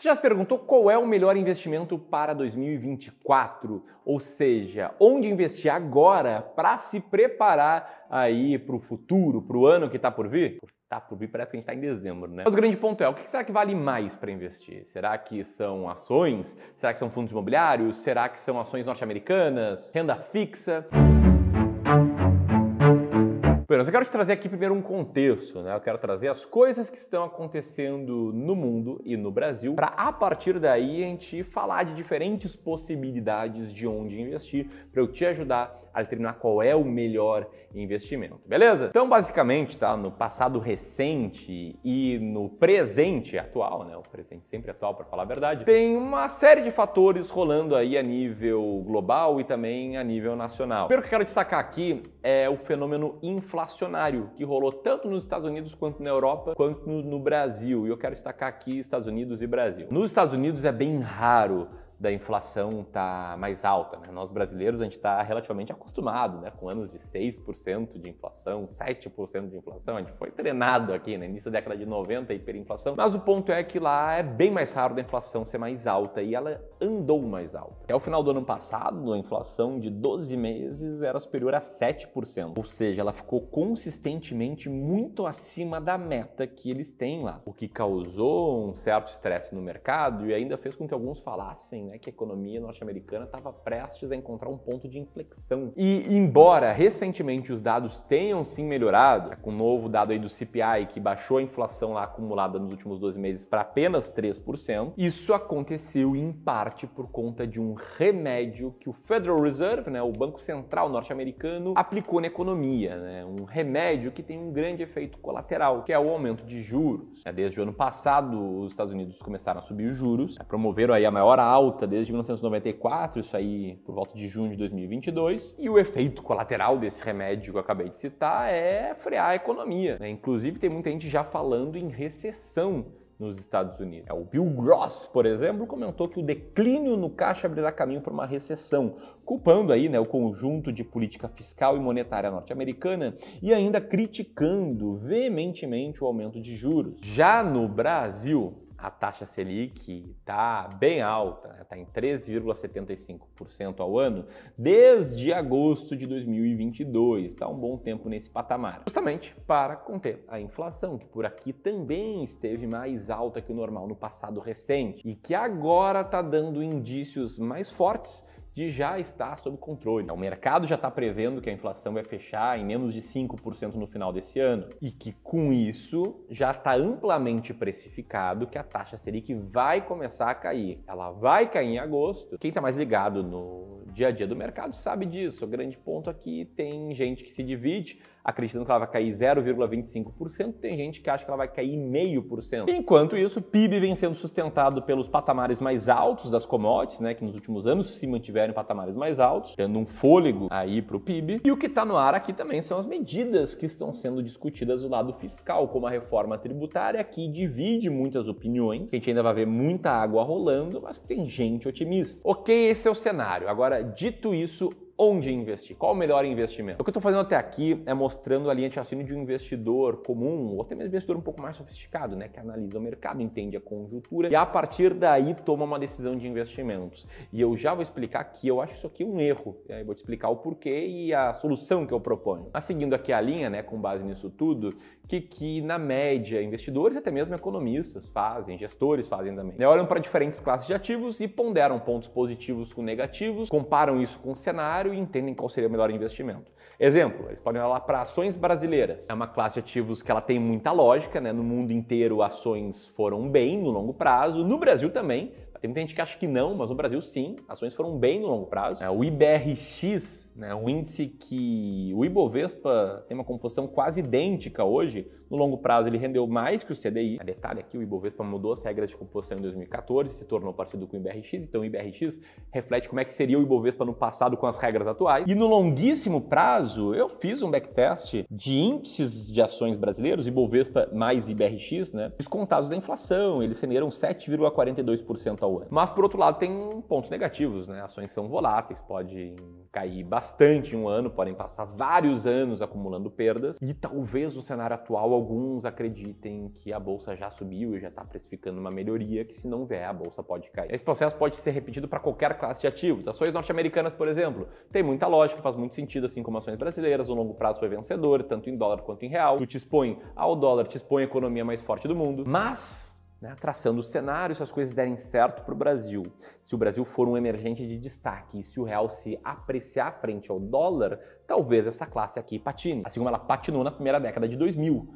Você já se perguntou qual é o melhor investimento para 2024? Ou seja, onde investir agora para se preparar aí para o futuro, para o ano que está por vir? Tá por vir, parece que a gente está em dezembro, né? Mas o grande ponto é, o que será que vale mais para investir? Será que são ações? Será que são fundos imobiliários? Será que são ações norte-americanas? Renda fixa? mas eu quero te trazer aqui primeiro um contexto, né? Eu quero trazer as coisas que estão acontecendo no mundo e no Brasil para a partir daí a gente falar de diferentes possibilidades de onde investir para eu te ajudar a determinar qual é o melhor investimento, beleza? Então, basicamente, tá no passado recente e no presente atual, né? O presente sempre atual para falar a verdade, tem uma série de fatores rolando aí a nível global e também a nível nacional. Primeiro que eu quero destacar aqui é o fenômeno inflacionário inflacionário que rolou tanto nos Estados Unidos quanto na Europa, quanto no, no Brasil. E eu quero destacar aqui Estados Unidos e Brasil. Nos Estados Unidos é bem raro da inflação está mais alta. Né? Nós brasileiros, a gente está relativamente acostumado né? com anos de 6% de inflação, 7% de inflação. A gente foi treinado aqui, né? início da década de 90, hiperinflação. Mas o ponto é que lá é bem mais raro da inflação ser mais alta e ela andou mais alta. Até o final do ano passado, a inflação de 12 meses era superior a 7%, ou seja, ela ficou consistentemente muito acima da meta que eles têm lá, o que causou um certo estresse no mercado e ainda fez com que alguns falassem né, que a economia norte-americana estava prestes a encontrar um ponto de inflexão. E embora recentemente os dados tenham sim melhorado, com o um novo dado aí do CPI que baixou a inflação lá acumulada nos últimos 12 meses para apenas 3%, isso aconteceu em parte por conta de um remédio que o Federal Reserve, né, o Banco Central norte-americano, aplicou na economia, né, um remédio que tem um grande efeito colateral, que é o aumento de juros. Desde o ano passado, os Estados Unidos começaram a subir os juros, né, promoveram aí a maior alta alta desde 1994, isso aí por volta de junho de 2022. E o efeito colateral desse remédio que eu acabei de citar é frear a economia. Né? Inclusive, tem muita gente já falando em recessão nos Estados Unidos. É, o Bill Gross, por exemplo, comentou que o declínio no caixa abrirá caminho para uma recessão, culpando aí né, o conjunto de política fiscal e monetária norte-americana e ainda criticando veementemente o aumento de juros. Já no Brasil, a taxa Selic está bem alta, está né? em 3,75% ao ano desde agosto de 2022, está um bom tempo nesse patamar, justamente para conter a inflação, que por aqui também esteve mais alta que o normal no passado recente e que agora está dando indícios mais fortes de já estar sob controle. O mercado já está prevendo que a inflação vai fechar em menos de 5% no final desse ano e que com isso já está amplamente precificado que a taxa Selic vai começar a cair. Ela vai cair em agosto. Quem está mais ligado no dia a dia do mercado sabe disso. O grande ponto aqui tem gente que se divide acreditando que ela vai cair 0,25%, tem gente que acha que ela vai cair 0,5%. Enquanto isso, o PIB vem sendo sustentado pelos patamares mais altos das commodities, né, que nos últimos anos se mantiveram em patamares mais altos, dando um fôlego aí para o PIB. E o que está no ar aqui também são as medidas que estão sendo discutidas do lado fiscal, como a reforma tributária, que divide muitas opiniões. A gente ainda vai ver muita água rolando, mas tem gente otimista. Ok, esse é o cenário. Agora, dito isso, onde investir, qual o melhor investimento. O que eu estou fazendo até aqui é mostrando a linha de raciocínio de um investidor comum, ou até mesmo investidor um pouco mais sofisticado, né, que analisa o mercado, entende a conjuntura e a partir daí toma uma decisão de investimentos. E eu já vou explicar que eu acho isso aqui um erro, E eu vou te explicar o porquê e a solução que eu proponho. Mas seguindo aqui a linha, né, com base nisso tudo, que, que na média investidores, até mesmo economistas fazem, gestores fazem também, né, olham para diferentes classes de ativos e ponderam pontos positivos com negativos, comparam isso com o cenário e entendem qual seria o melhor investimento. Exemplo, eles podem olhar para ações brasileiras. É uma classe de ativos que ela tem muita lógica, né? No mundo inteiro ações foram bem no longo prazo, no Brasil também, tem muita gente que acha que não, mas no Brasil sim, ações foram bem no longo prazo. É, o IBRX, né, é um índice que o Ibovespa tem uma composição quase idêntica hoje, no longo prazo ele rendeu mais que o CDI. A é, detalhe aqui, o Ibovespa mudou as regras de composição em 2014, se tornou parecido com o IBRX, então o IBRX reflete como é que seria o Ibovespa no passado com as regras atuais. E no longuíssimo prazo, eu fiz um backtest de índices de ações brasileiros, Ibovespa mais IBRX, né, descontados da inflação, eles renderam 7,42% ao mas por outro lado, tem pontos negativos, né? Ações são voláteis, podem cair bastante em um ano, podem passar vários anos acumulando perdas e talvez no cenário atual alguns acreditem que a bolsa já subiu e já está precificando uma melhoria que se não vier a bolsa pode cair. Esse processo pode ser repetido para qualquer classe de ativos. Ações norte-americanas, por exemplo, tem muita lógica, faz muito sentido assim como ações brasileiras, no longo prazo foi vencedor, tanto em dólar quanto em real. Tu te expõe ao dólar, te expõe à economia mais forte do mundo. Mas né? Traçando o cenário, se as coisas derem certo para o Brasil, se o Brasil for um emergente de destaque e se o real se apreciar frente ao dólar, talvez essa classe aqui patine, assim como ela patinou na primeira década de 2000,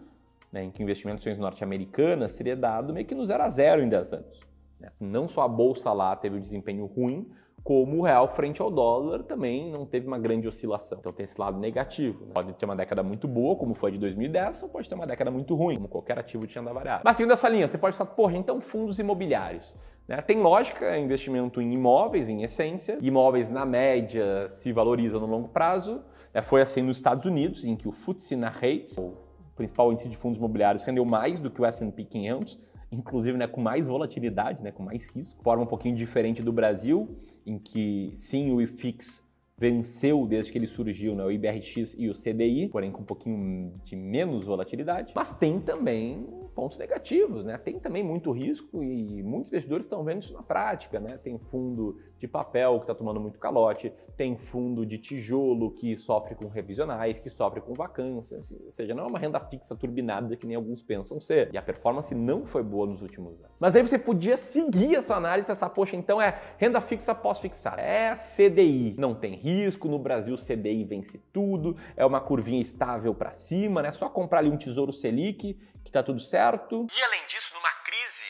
né? em que o investimento em ações norte-americanas seria dado meio que no zero a zero em 10 anos. Né. Não só a bolsa lá teve um desempenho ruim, como o real frente ao dólar também não teve uma grande oscilação. Então tem esse lado negativo. Né? Pode ter uma década muito boa, como foi a de 2010, ou pode ter uma década muito ruim, como qualquer ativo tinha renda variável. Mas seguindo essa linha, você pode estar, porra, então fundos imobiliários. Né? Tem lógica é investimento em imóveis, em essência. Imóveis, na média, se valorizam no longo prazo. Né? Foi assim nos Estados Unidos, em que o FTSE na Rates, o principal índice de fundos imobiliários, rendeu mais do que o S&P 500, inclusive né, com mais volatilidade, né, com mais risco. Forma um pouquinho diferente do Brasil, em que sim, o IFIX venceu desde que ele surgiu, né, o IBRX e o CDI, porém com um pouquinho de menos volatilidade, mas tem também pontos negativos, né? Tem também muito risco e muitos investidores estão vendo isso na prática, né? Tem fundo de papel que está tomando muito calote, tem fundo de tijolo que sofre com revisionais, que sofre com vacâncias, ou seja, não é uma renda fixa turbinada que nem alguns pensam ser. E a performance não foi boa nos últimos anos. Mas aí você podia seguir essa análise e pensar, poxa, então é renda fixa pós-fixada, é CDI, não tem risco, no Brasil o CDI vence tudo, é uma curvinha estável para cima, né? Só comprar ali um Tesouro Selic que tá tudo certo. E além disso, numa crise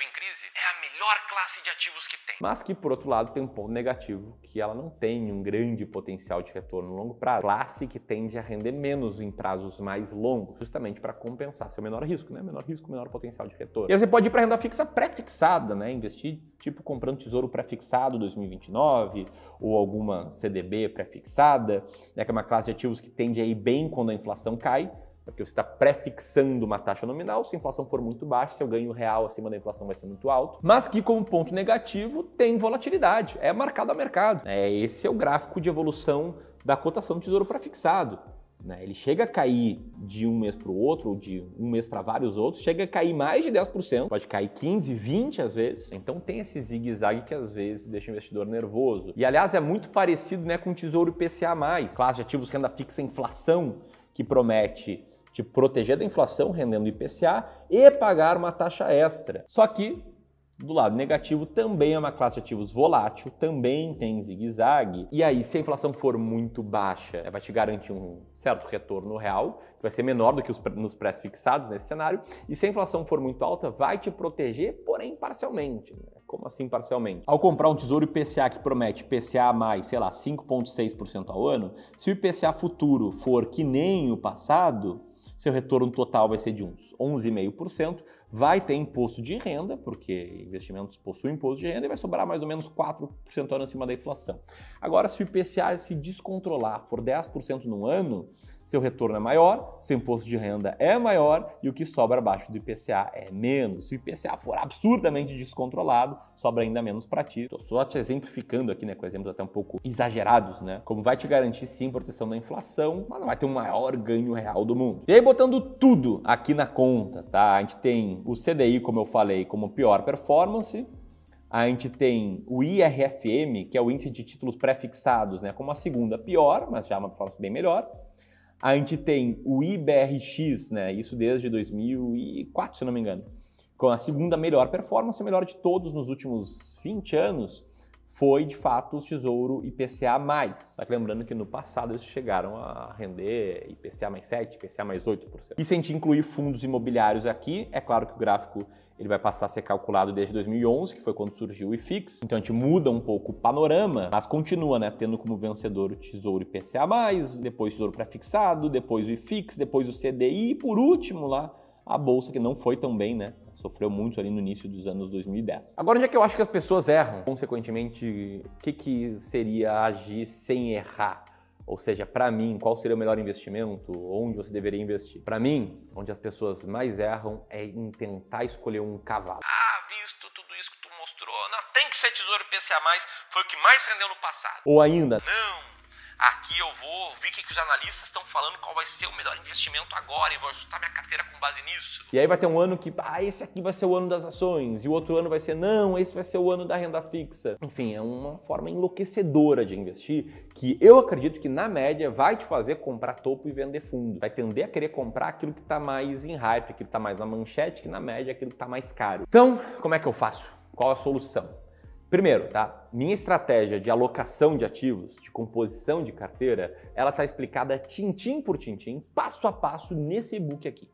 em crise, é a melhor classe de ativos que tem. Mas que, por outro lado, tem um ponto negativo, que ela não tem um grande potencial de retorno no longo prazo. Classe que tende a render menos em prazos mais longos, justamente para compensar seu menor risco, né? Menor risco, menor potencial de retorno. E aí você pode ir para renda fixa pré-fixada, né? Investir tipo comprando tesouro pré-fixado 2029 ou alguma CDB pré-fixada, né? que é uma classe de ativos que tende a ir bem quando a inflação cai é porque você está prefixando uma taxa nominal, se a inflação for muito baixa, seu ganho real acima da inflação vai ser muito alto, mas que como ponto negativo tem volatilidade, é marcado a mercado. É, esse é o gráfico de evolução da cotação do tesouro prefixado. Né? Ele chega a cair de um mês para o outro, ou de um mês para vários outros, chega a cair mais de 10%, pode cair 15, 20 às vezes. Então tem esse zigue-zague que às vezes deixa o investidor nervoso. E aliás, é muito parecido né, com o tesouro IPCA, classe de ativos renda fixa inflação, que promete te proteger da inflação rendendo IPCA e pagar uma taxa extra. Só que do lado negativo, também é uma classe de ativos volátil, também tem zigue-zague. E aí, se a inflação for muito baixa, vai te garantir um certo retorno real, que vai ser menor do que os, nos preços fixados nesse cenário. E se a inflação for muito alta, vai te proteger, porém parcialmente. Né? Como assim parcialmente? Ao comprar um tesouro IPCA que promete IPCA mais, sei lá, 5,6% ao ano, se o IPCA futuro for que nem o passado, seu retorno total vai ser de uns 11,5%. Vai ter imposto de renda, porque investimentos possuem imposto de renda, e vai sobrar mais ou menos 4% ano acima da inflação. Agora, se o IPCA se descontrolar, for 10% no ano, seu retorno é maior, seu imposto de renda é maior e o que sobra abaixo do IPCA é menos. Se o IPCA for absurdamente descontrolado, sobra ainda menos para ti. Estou só te exemplificando aqui, né, com exemplos até um pouco exagerados, né? Como vai te garantir sim proteção da inflação, mas não vai ter o um maior ganho real do mundo. E aí botando tudo aqui na conta, tá? A gente tem o CDI, como eu falei, como pior performance, a gente tem o IRFM, que é o índice de títulos pré-fixados, né, como a segunda pior, mas já é uma performance bem melhor. A gente tem o IBRX, né? Isso desde 2004, se não me engano. Com a segunda melhor performance, a melhor de todos nos últimos 20 anos, foi de fato o Tesouro IPCA+. Tá lembrando que no passado eles chegaram a render IPCA mais 7, IPCA mais 8%. E se a gente incluir fundos imobiliários aqui, é claro que o gráfico ele vai passar a ser calculado desde 2011, que foi quando surgiu o IFIX. Então a gente muda um pouco o panorama, mas continua, né, tendo como vencedor o Tesouro IPCA+, depois o Tesouro Prefixado, depois o IFIX, depois o CDI e por último lá a bolsa que não foi tão bem, né? Sofreu muito ali no início dos anos 2010. Agora, onde é que eu acho que as pessoas erram? Consequentemente, o que, que seria agir sem errar? Ou seja, para mim, qual seria o melhor investimento? Onde você deveria investir? Para mim, onde as pessoas mais erram é em tentar escolher um cavalo. Ah, visto tudo isso que tu mostrou. Não, tem que ser tesouro PCA+, foi o que mais rendeu no passado. Ou ainda... Não, Aqui eu vou ver o que, os analistas estão falando, qual vai ser o melhor investimento agora e vou ajustar minha carteira com base nisso. E aí vai ter um ano que, ah, esse aqui vai ser o ano das ações, e o outro ano vai ser, não, esse vai ser o ano da renda fixa. Enfim, é uma forma enlouquecedora de investir que eu acredito que, na média, vai te fazer comprar topo e vender fundo. Vai tender a querer comprar aquilo que está mais em hype, aquilo que está mais na manchete, que na média é aquilo que está mais caro. Então, como é que eu faço? Qual a solução? Primeiro, tá? Minha estratégia de alocação de ativos, de composição de carteira, ela está explicada tintim por tintim, passo a passo nesse e-book aqui.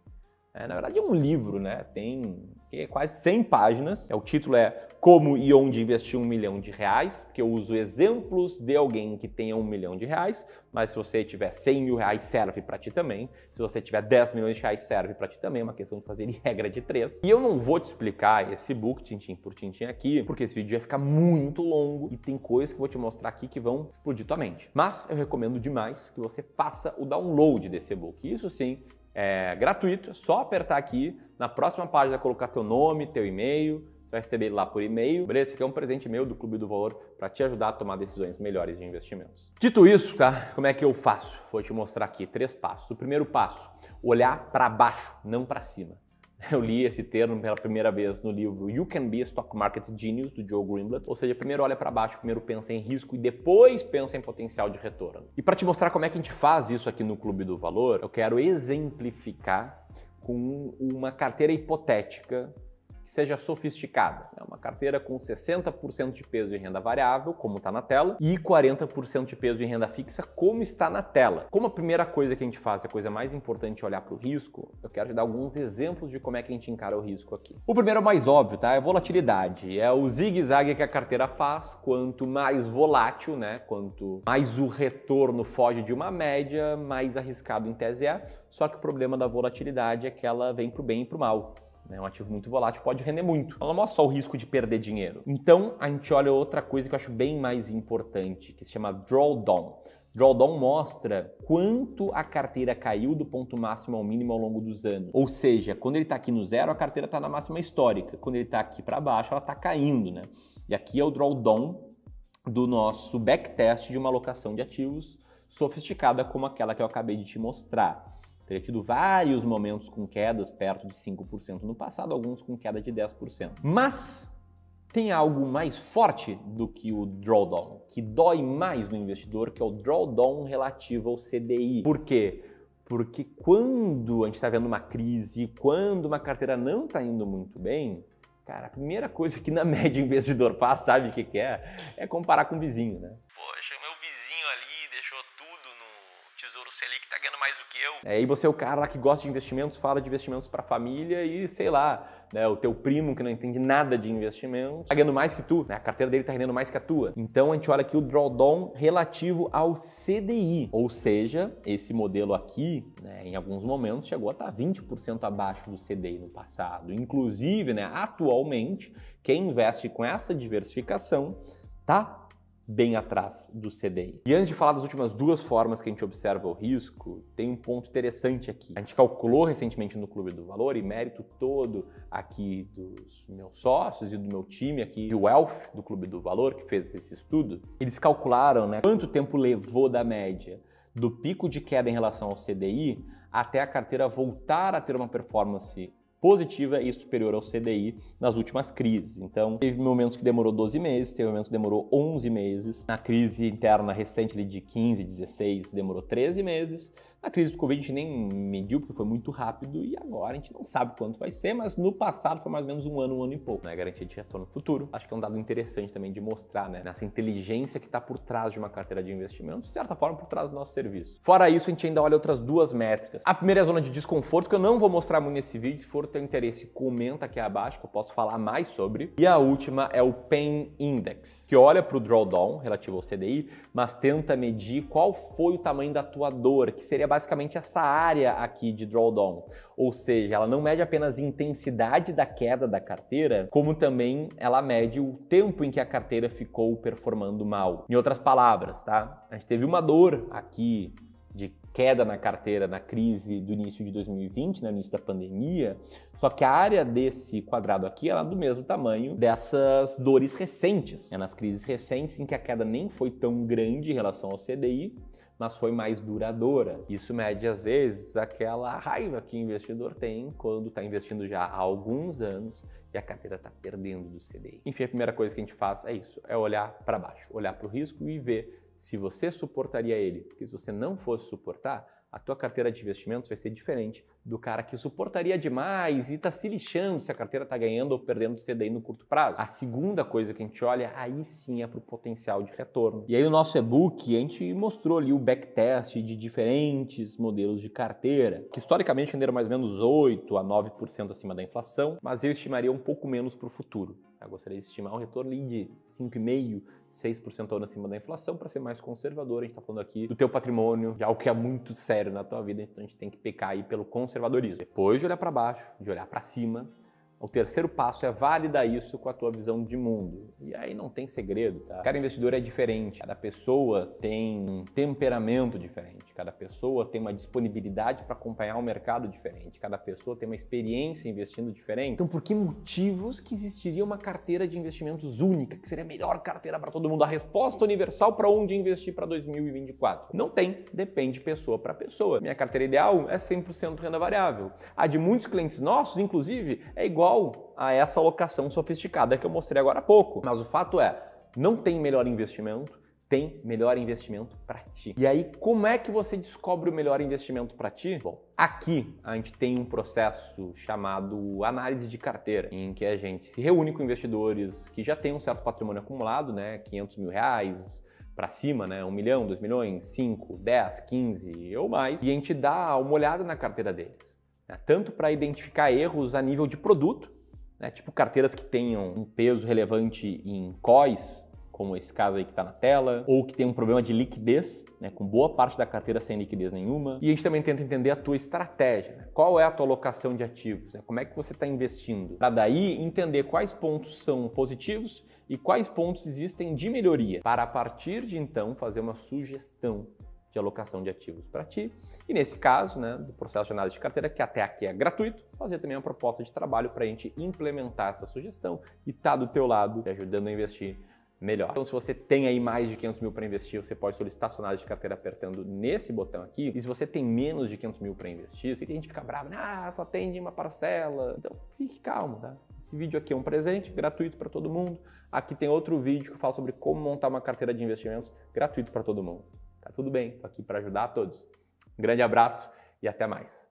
É, na verdade, é um livro, né? Tem é quase 100 páginas. É, o título é Como e Onde Investir um Milhão de Reais, porque eu uso exemplos de alguém que tenha um milhão de reais, mas se você tiver 100 mil reais, serve para ti também. Se você tiver 10 milhões de reais, serve para ti também. É uma questão de fazer regra de três. E eu não vou te explicar esse book tintim por tintim aqui, porque esse vídeo vai ficar muito longo e tem coisas que eu vou te mostrar aqui que vão explodir tua mente. Mas eu recomendo demais que você faça o download desse book Isso sim é gratuito, é só apertar aqui. Na próxima página colocar teu nome, teu e-mail, você vai receber lá por e-mail. Beleza? Esse aqui é um presente meu do Clube do Valor para te ajudar a tomar decisões melhores de investimentos. Dito isso, tá? Como é que eu faço? Vou te mostrar aqui três passos. O primeiro passo, olhar para baixo, não para cima. Eu li esse termo pela primeira vez no livro You Can Be a Stock Market Genius, do Joe Greenblatt. Ou seja, primeiro olha para baixo, primeiro pensa em risco e depois pensa em potencial de retorno. E para te mostrar como é que a gente faz isso aqui no Clube do Valor, eu quero exemplificar com uma carteira hipotética que seja sofisticada. É uma carteira com 60% de peso em renda variável, como está na tela, e 40% de peso em renda fixa, como está na tela. Como a primeira coisa que a gente faz, a coisa mais importante é olhar para o risco, eu quero te dar alguns exemplos de como é que a gente encara o risco aqui. O primeiro é o mais óbvio, tá? É a volatilidade. É o zigue-zague que a carteira faz. Quanto mais volátil, né? Quanto mais o retorno foge de uma média, mais arriscado em tese é. Só que o problema da volatilidade é que ela vem para o bem e para o mal. Né? É um ativo muito volátil pode render muito. Ela não mostra é só o risco de perder dinheiro. Então, a gente olha outra coisa que eu acho bem mais importante, que se chama drawdown. Drawdown mostra quanto a carteira caiu do ponto máximo ao mínimo ao longo dos anos. Ou seja, quando ele está aqui no zero, a carteira está na máxima histórica. Quando ele está aqui para baixo, ela está caindo, né? E aqui é o drawdown do nosso backtest de uma alocação de ativos sofisticada como aquela que eu acabei de te mostrar. Teria tido vários momentos com quedas perto de 5% no passado, alguns com queda de 10%. Mas tem algo mais forte do que o drawdown, que dói mais no investidor, que é o drawdown relativo ao CDI. Por quê? Porque quando a gente está vendo uma crise, quando uma carteira não está indo muito bem, cara, a primeira coisa que na média o investidor faz, sabe o que, que é? É comparar com o vizinho, né? Poxa, que tá ganhando mais do que eu. É, e você é o cara lá que gosta de investimentos, fala de investimentos para família e sei lá, né, o teu primo que não entende nada de investimentos tá ganhando mais que tu, né? A carteira dele tá rendendo mais que a tua. Então a gente olha aqui o drawdown relativo ao CDI, ou seja, esse modelo aqui, né, em alguns momentos chegou a tá estar 20% abaixo do CDI no passado. Inclusive, né, atualmente, quem investe com essa diversificação tá bem atrás do CDI. E antes de falar das últimas duas formas que a gente observa o risco, tem um ponto interessante aqui. A gente calculou recentemente no Clube do Valor e mérito todo aqui dos meus sócios e do meu time aqui, do Wealth, do Clube do Valor, que fez esse estudo. Eles calcularam né, quanto tempo levou da média do pico de queda em relação ao CDI até a carteira voltar a ter uma performance positiva e superior ao CDI nas últimas crises. Então, teve momentos que demorou 12 meses, teve momentos que demorou 11 meses. Na crise interna recente de 15, 16, demorou 13 meses. A crise do Covid a gente nem mediu porque foi muito rápido e agora a gente não sabe quanto vai ser, mas no passado foi mais ou menos um ano, um ano e pouco, né? Garantia de retorno no futuro. Acho que é um dado interessante também de mostrar, né? Nessa inteligência que está por trás de uma carteira de investimentos, de certa forma, por trás do nosso serviço. Fora isso, a gente ainda olha outras duas métricas. A primeira é a zona de desconforto, que eu não vou mostrar muito nesse vídeo. Se for ter interesse, comenta aqui abaixo que eu posso falar mais sobre. E a última é o Pain Index, que olha para o drawdown relativo ao CDI, mas tenta medir qual foi o tamanho da tua dor, que seria é basicamente essa área aqui de drawdown. Ou seja, ela não mede apenas a intensidade da queda da carteira, como também ela mede o tempo em que a carteira ficou performando mal. Em outras palavras, tá? A gente teve uma dor aqui de queda na carteira na crise do início de 2020, né, no início da pandemia, só que a área desse quadrado aqui ela é do mesmo tamanho dessas dores recentes, é nas crises recentes em que a queda nem foi tão grande em relação ao CDI mas foi mais duradoura. Isso mede, às vezes, aquela raiva que o investidor tem quando está investindo já há alguns anos e a carteira está perdendo do CDI. Enfim, a primeira coisa que a gente faz é isso, é olhar para baixo, olhar para o risco e ver se você suportaria ele, porque se você não fosse suportar, a tua carteira de investimentos vai ser diferente do cara que suportaria demais e está se lixando se a carteira está ganhando ou perdendo CDI no curto prazo. A segunda coisa que a gente olha, aí sim é para o potencial de retorno. E aí o nosso e-book, a gente mostrou ali o backtest de diferentes modelos de carteira, que historicamente renderam mais ou menos 8 a 9% acima da inflação, mas eu estimaria um pouco menos para o futuro. Eu gostaria de estimar um retorno de 5,5%, 6% ao ano acima da inflação, para ser mais conservador, a gente está falando aqui do teu patrimônio, de algo que é muito sério na tua vida, então a gente tem que pecar aí pelo conservadorismo. Depois de olhar para baixo, de olhar para cima, o terceiro passo é válida isso com a tua visão de mundo. E aí não tem segredo, tá? Cada investidor é diferente, cada pessoa tem um temperamento diferente, cada pessoa tem uma disponibilidade para acompanhar o um mercado diferente, cada pessoa tem uma experiência investindo diferente. Então, por que motivos que existiria uma carteira de investimentos única, que seria a melhor carteira para todo mundo, a resposta universal para onde investir para 2024? Não tem, depende pessoa para pessoa. Minha carteira ideal é 100% renda variável. A de muitos clientes nossos, inclusive, é igual igual a essa alocação sofisticada que eu mostrei agora há pouco. Mas o fato é, não tem melhor investimento, tem melhor investimento para ti. E aí, como é que você descobre o melhor investimento para ti? Bom, aqui a gente tem um processo chamado análise de carteira, em que a gente se reúne com investidores que já têm um certo patrimônio acumulado, né? 500 mil reais, para cima, né? 1 milhão, 2 milhões, 5, 10, 15 ou mais, e a gente dá uma olhada na carteira deles né? tanto para identificar erros a nível de produto, né? tipo carteiras que tenham um peso relevante em COIs, como esse caso aí que está na tela, ou que tem um problema de liquidez, né, com boa parte da carteira sem liquidez nenhuma. E a gente também tenta entender a tua estratégia, né? qual é a tua alocação de ativos, né? como é que você está investindo, para daí entender quais pontos são positivos e quais pontos existem de melhoria, para a partir de então fazer uma sugestão de alocação de ativos para ti. E nesse caso, né, do processo de análise de carteira, que até aqui é gratuito, fazer também uma proposta de trabalho para a gente implementar essa sugestão e estar tá do teu lado, te ajudando a investir melhor. Então, se você tem aí mais de 500 mil para investir, você pode solicitar sua análise de carteira apertando nesse botão aqui. E se você tem menos de 500 mil para investir, se a gente fica bravo, né, ah, só tem uma parcela. Então, fique calmo, tá? Esse vídeo aqui é um presente gratuito para todo mundo. Aqui tem outro vídeo que fala sobre como montar uma carteira de investimentos gratuito para todo mundo. Tá tudo bem, estou aqui para ajudar a todos. Um grande abraço e até mais.